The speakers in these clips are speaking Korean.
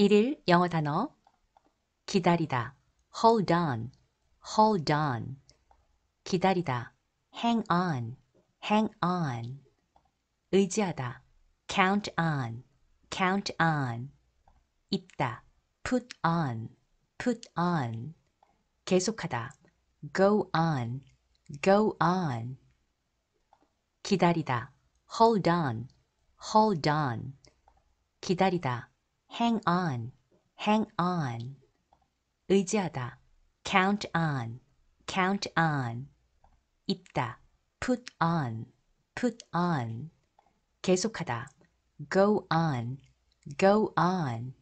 1일 영어 단어 기다리다 hold on hold on 기다리다 hang on hang on 의지하다 count on count on 입다 put on put on 계속하다 go on go on 기다리다 hold on hold on 기다리다 hang on, hang on. 의지하다, count on, count on. 입다, put on, put on. 계속하다, go on, go on.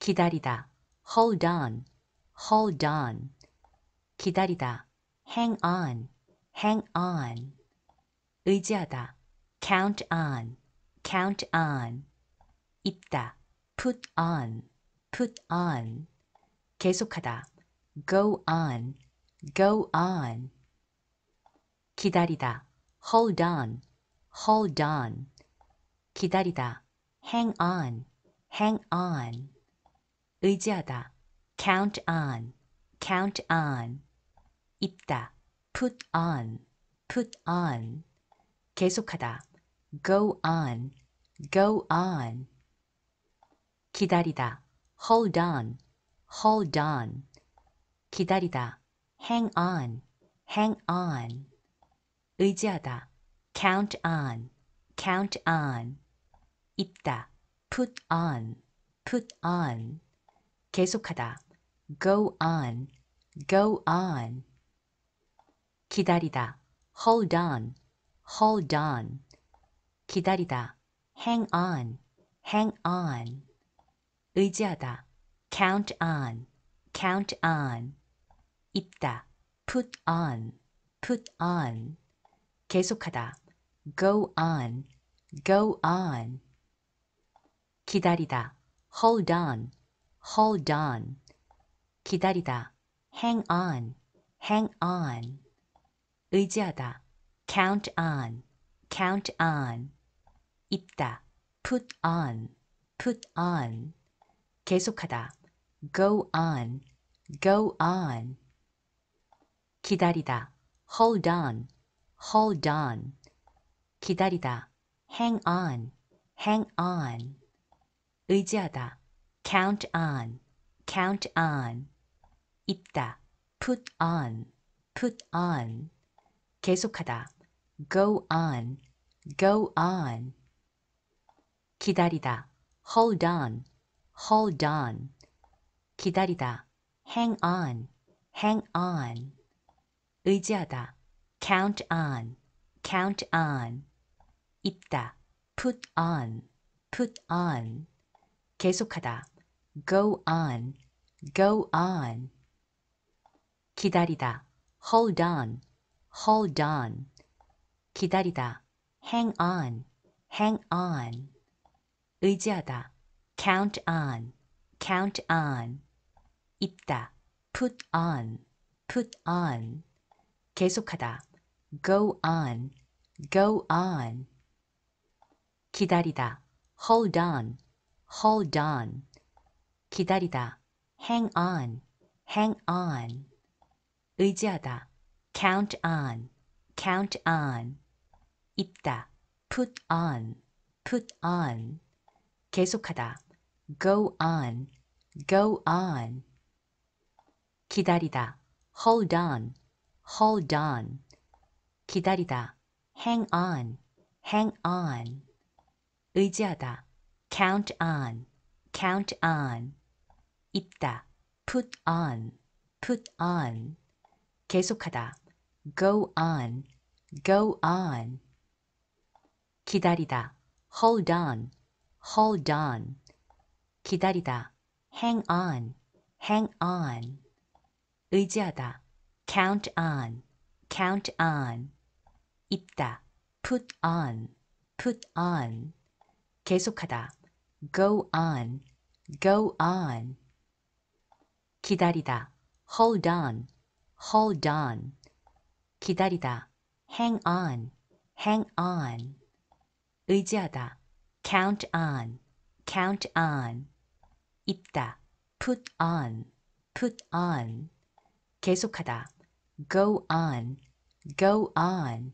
기다리다, hold on, hold on. 기다리다, hang on, hang on. 의지하다, count on, count on. 입다, put on, put on. 계속하다. go on, go on. 기다리다. hold on, hold on. 기다리다. hang on, hang on. 의지하다. count on, count on. 입다. put on, put on. 계속하다. go on, go on. 기다리다 hold on, hold on 기다리다 hang on, hang on 의지하다 count on, count on 입다 put on, put on 계속하다 go on, go on 기다리다 hold on, hold on 기다리다 hang on, hang on 의지하다 count on count on 입다 put on put on 계속하다 go on go on 기다리다 hold on hold on 기다리다 hang on hang on 의지하다 count on count on 입다 put on put on 계속하다. go on, go on. 기다리다. hold on, hold on. 기다리다. hang on, hang on. 의지하다. count on, count on. 입다. put on, put on. 계속하다. go on, go on. 기다리다. hold on, hold on, 기다리다, hang on, hang on, 의지하다, count on, count on, 입다, put on, put on, 계속하다, go on, go on, 기다리다, hold on, hold on, 기다리다, hang on, hang on, 의지하다, count on, count on. 있다, put on, put on. 계속하다, go on, go on. 기다리다, hold on, hold on. 기다리다, hang on, hang on. 의지하다, count on, count on. 입다, put on, put on. 계속하다, go on, go on. 기다리다, hold on, hold on. 기다리다, hang on, hang on. 의지하다, count on, count on. 입다, put on, put on. 계속하다, go on, go on. 기다리다, hold on, hold on. 기다리다 hang on, hang on 의지하다 count on, count on 입다 put on, put on 계속하다 go on, go on 기다리다 hold on, hold on 기다리다 hang on, hang on 의지하다 count on, count on, 있다, put on, put on, 계속하다, go on, go on.